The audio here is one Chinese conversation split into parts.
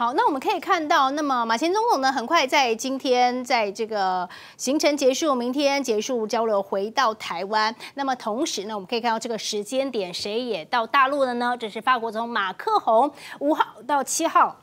好，那我们可以看到，那么马前总统呢，很快在今天在这个行程结束，明天结束交流，回到台湾。那么同时呢，我们可以看到这个时间点，谁也到大陆了呢？这是法国总统马克龙，五号到七号。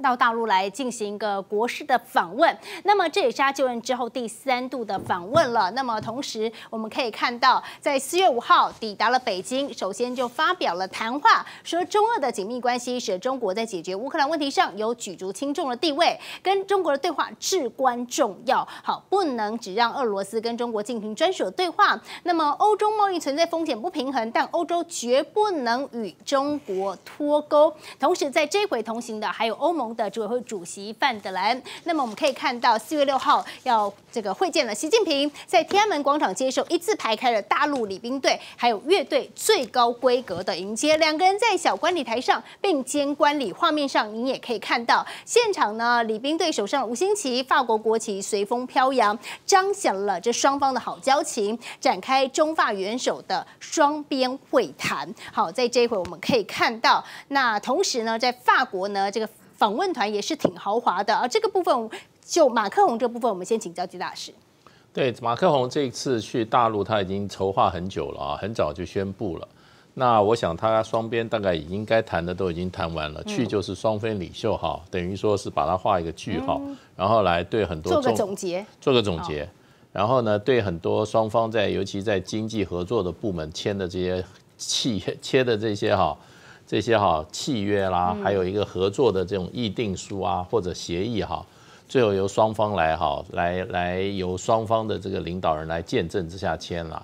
到大陆来进行一个国事的访问，那么这也是他就任之后第三度的访问了。那么同时我们可以看到，在四月五号抵达了北京，首先就发表了谈话，说中俄的紧密关系使中国在解决乌克兰问题上有举足轻重的地位，跟中国的对话至关重要。好，不能只让俄罗斯跟中国进行专属的对话。那么欧洲贸易存在风险不平衡，但欧洲绝不能与中国脱钩。同时在这回同行的还有欧盟。的执委会主席范德兰，那么我们可以看到四月六号要这个会见了习近平，在天安门广场接受一字排开的大陆礼宾队还有乐队最高规格的迎接，两个人在小观礼台上并肩观礼，画面上您也可以看到现场呢，礼宾队手上五星旗、法国国旗随风飘扬，彰显了这双方的好交情，展开中法元首的双边会谈。好，在这一回我们可以看到，那同时呢，在法国呢，这个。访问团也是挺豪华的啊！这个部分就马克宏这部分，我们先请教纪大使。对，马克宏这次去大陆，他已经筹划很久了啊，很早就宣布了。那我想他双边大概已经该谈的都已经谈完了，去就是双非领袖哈，等于说是把它画一个句号，然后来对很多做个总结，做个总结。然后呢，对很多双方在尤其在经济合作的部门签的这些契签的这些哈。这些哈契约啦，还有一个合作的这种议定书啊，或者协议哈，最后由双方来哈，来来由双方的这个领导人来见证之下签了。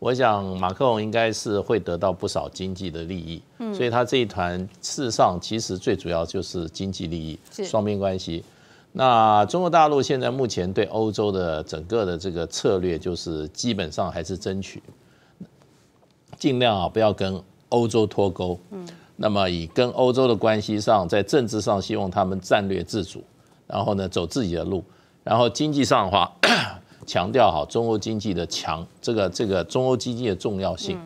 我想马克龙应该是会得到不少经济的利益，嗯，所以他这一团事实上其实最主要就是经济利益，双边关系。那中国大陆现在目前对欧洲的整个的这个策略，就是基本上还是争取尽量啊不要跟欧洲脱钩，嗯。那么，以跟欧洲的关系上，在政治上希望他们战略自主，然后呢，走自己的路，然后经济上的话，强调好中欧经济的强，这个这个中欧经济的重要性。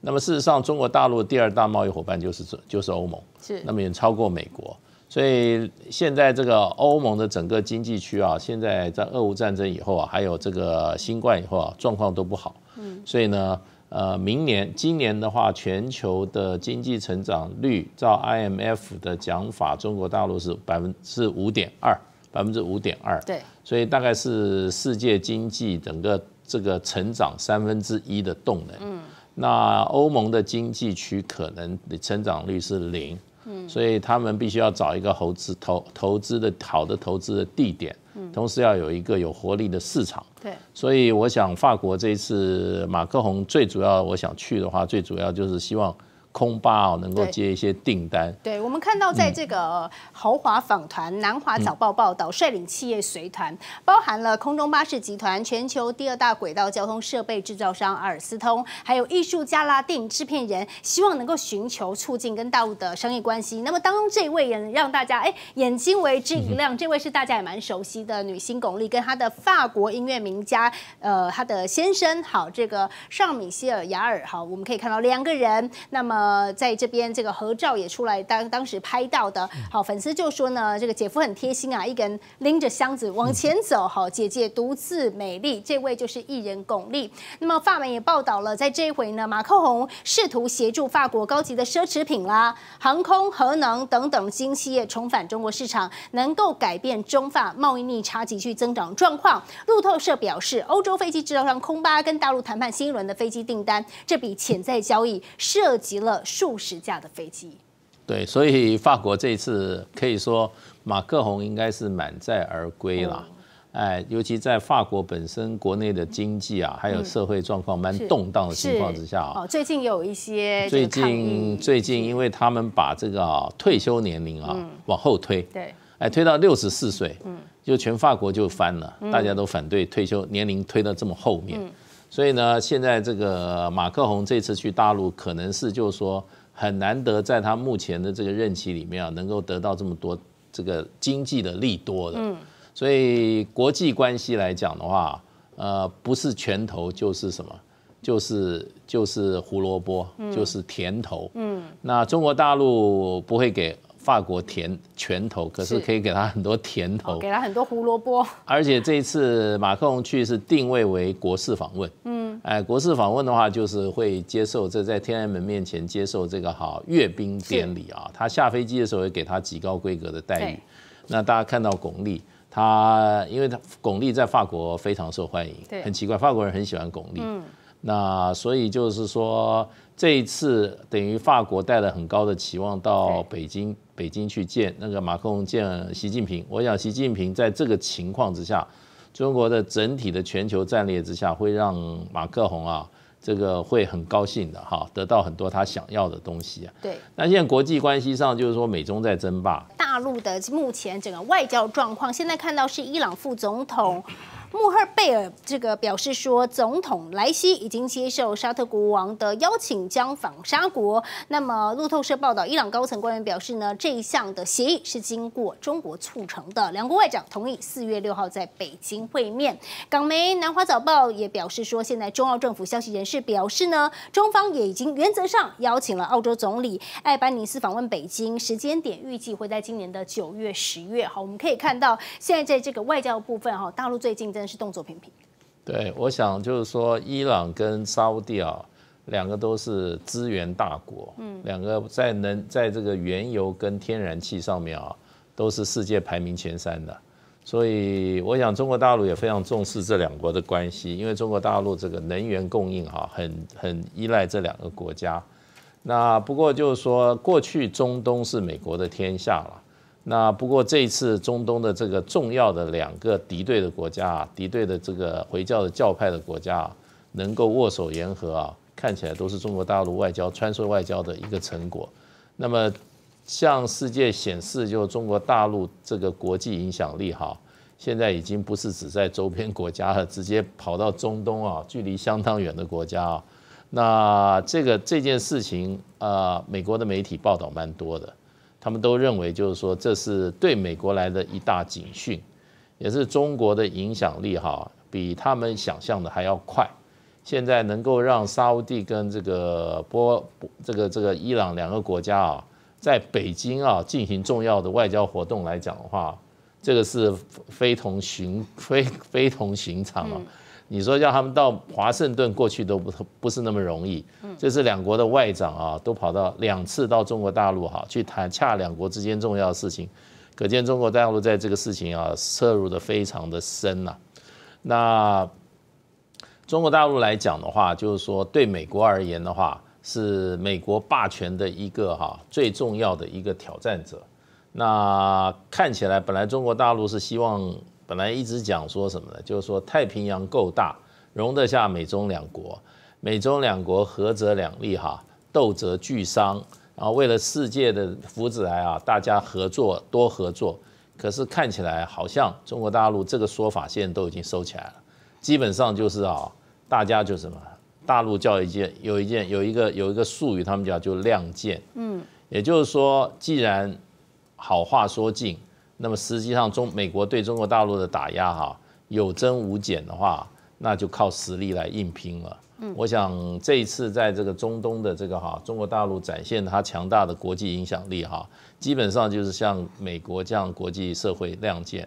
那么，事实上，中国大陆第二大贸易伙伴就是就是欧盟，是那么远超过美国。所以现在这个欧盟的整个经济区啊，现在在俄乌战争以后啊，还有这个新冠以后啊，状况都不好。嗯，所以呢。呃，明年今年的话，全球的经济成长率，照 IMF 的讲法，中国大陆是百分之五点二，百分之五点二。对。所以大概是世界经济整个这个成长三分之一的动能。嗯。那欧盟的经济区可能的成长率是零。嗯。所以他们必须要找一个投资投投资的好的投资的地点，同时要有一个有活力的市场。所以我想，法国这一次马克宏最主要，我想去的话，最主要就是希望。空巴哦，能够接一些订单。对，我们看到在这个豪华访团，《南华早报》报道，率领企业随团，包含了空中巴士集团、全球第二大轨道交通设备制造商阿尔斯通，还有艺术家拉电影制片人，希望能够寻求促进跟大陆的商业关系。那么当中这位也让大家哎眼睛为之一亮，这位是大家也蛮熟悉的女星巩俐，跟她的法国音乐名家呃她的先生好，这个尚米希尔雅尔好，我们可以看到两个人，那么。呃，在这边这个合照也出来，当当时拍到的，好粉丝就说呢，这个姐夫很贴心啊，一个人拎着箱子往前走，好，姐姐独自美丽，这位就是艺人巩俐。那么法媒也报道了，在这一回呢，马克宏试图协助法国高级的奢侈品啦、航空、核能等等新企业重返中国市场，能够改变中法贸易逆差急剧增长状况。路透社表示，欧洲飞机制造商空巴跟大陆谈判新一轮的飞机订单，这笔潜在交易涉及了。数十架的飞机，对，所以法国这次可以说马克宏应该是满载而归了。哎，尤其在法国本身国内的经济啊，还有社会状况蛮动荡的情况之下啊，最近有一些最近最近，因为他们把这个退休年龄啊往后推，对，哎，推到六十四岁，嗯，就全法国就翻了，大家都反对退休年龄推到这么后面。所以呢，现在这个马克宏这次去大陆，可能是就是说很难得，在他目前的这个任期里面啊，能够得到这么多这个经济的利多的。嗯。所以国际关系来讲的话，呃，不是拳头就是什么，就是就是胡萝卜，就是甜头。嗯。那中国大陆不会给。法国甜拳头，可是可以给他很多甜头，给他很多胡萝卜。而且这一次马克龙去是定位为国事访问，嗯，哎，国事访问的话就是会接受这在天安门面前接受这个哈阅兵典礼啊。他下飞机的时候也给他极高规格的待遇。那大家看到巩俐，他因为他巩俐在法国非常受欢迎，很奇怪，法国人很喜欢巩俐。嗯，那所以就是说这一次等于法国带了很高的期望到北京。北京去见那个马克龙见习近平，我想习近平在这个情况之下，中国的整体的全球战略之下，会让马克红啊这个会很高兴的哈，得到很多他想要的东西啊。对。那现在国际关系上就是说美中在争霸，大陆的目前整个外交状况，现在看到是伊朗副总统。穆赫贝尔这个表示说，总统莱西已经接受沙特国王的邀请，将访沙国。那么，路透社报道，伊朗高层官员表示呢，这一项的协议是经过中国促成的，两国外长同意四月六号在北京会面。港媒《南华早报》也表示说，现在中澳政府消息人士表示呢，中方也已经原则上邀请了澳洲总理艾班尼斯访问北京，时间点预计会在今年的九月、十月。好，我们可以看到，现在在这个外交部分哈，大陆最近在。是动作频频，对，我想就是说，伊朗跟沙地啊，两个都是资源大国，嗯，两个在能在这个原油跟天然气上面啊，都是世界排名前三的，所以我想中国大陆也非常重视这两国的关系，因为中国大陆这个能源供应哈，很很依赖这两个国家，那不过就是说，过去中东是美国的天下了。那不过这一次中东的这个重要的两个敌对的国家啊，敌对的这个回教的教派的国家，啊，能够握手言和啊，看起来都是中国大陆外交穿梭外交的一个成果。那么向世界显示，就中国大陆这个国际影响力哈，现在已经不是只在周边国家了，直接跑到中东啊，距离相当远的国家啊。那这个这件事情啊，美国的媒体报道蛮多的。他们都认为，就是说，这是对美国来的一大警讯，也是中国的影响力哈，比他们想象的还要快。现在能够让沙地跟这个波这个这个伊朗两个国家啊，在北京啊进行重要的外交活动来讲的话，这个是非同寻非非同寻常啊。你说叫他们到华盛顿过去都不不是那么容易，这是两国的外长啊，都跑到两次到中国大陆哈去谈洽两国之间重要的事情，可见中国大陆在这个事情啊摄入的非常的深呐。那中国大陆来讲的话，就是说对美国而言的话，是美国霸权的一个哈最重要的一个挑战者。那看起来本来中国大陆是希望。本来一直讲说什么呢？就是说太平洋够大，容得下美中两国，美中两国合则两利哈，斗则俱伤。然后为了世界的福祉来啊，大家合作多合作。可是看起来好像中国大陆这个说法现在都已经收起来了，基本上就是啊，大家就什么大陆叫一件有一件有一个有一个术语，他们叫就亮剑。嗯，也就是说，既然好话说尽。那么实际上，中美国对中国大陆的打压哈有增无减的话，那就靠实力来硬拼了。我想这一次在这个中东的这个哈中国大陆展现它强大的国际影响力哈，基本上就是向美国这样国际社会亮剑。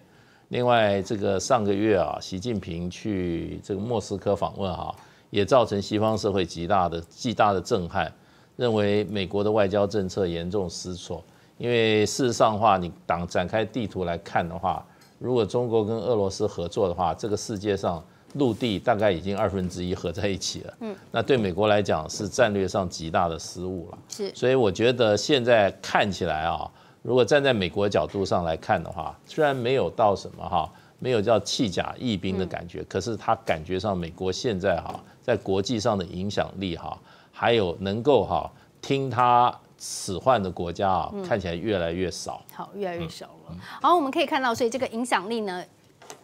另外，这个上个月啊，习近平去这个莫斯科访问哈，也造成西方社会极大的、巨大的震撼，认为美国的外交政策严重失措。因为事实上的话，你党展开地图来看的话，如果中国跟俄罗斯合作的话，这个世界上陆地大概已经二分之一合在一起了。嗯，那对美国来讲是战略上极大的失误了。是，所以我觉得现在看起来啊，如果站在美国角度上来看的话，虽然没有到什么哈，没有叫弃甲易兵的感觉，可是他感觉上美国现在哈在国际上的影响力哈，还有能够哈听他。使唤的国家啊，看起来越来越少。好，越来越少了。好，我们可以看到，所以这个影响力呢，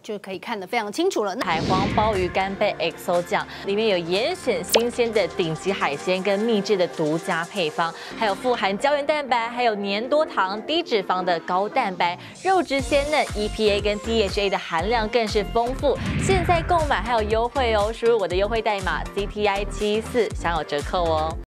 就可以看得非常清楚了。海皇鲍鱼干贝 XO 酱里面有严选新鲜的顶级海鲜跟秘制的独家配方，还有富含胶原蛋白，还有黏多糖、低脂肪的高蛋白肉质鲜嫩，EPA 跟 DHA 的含量更是丰富。现在购买还有优惠哦，输入我的优惠代码 C T I 七四享有折扣哦。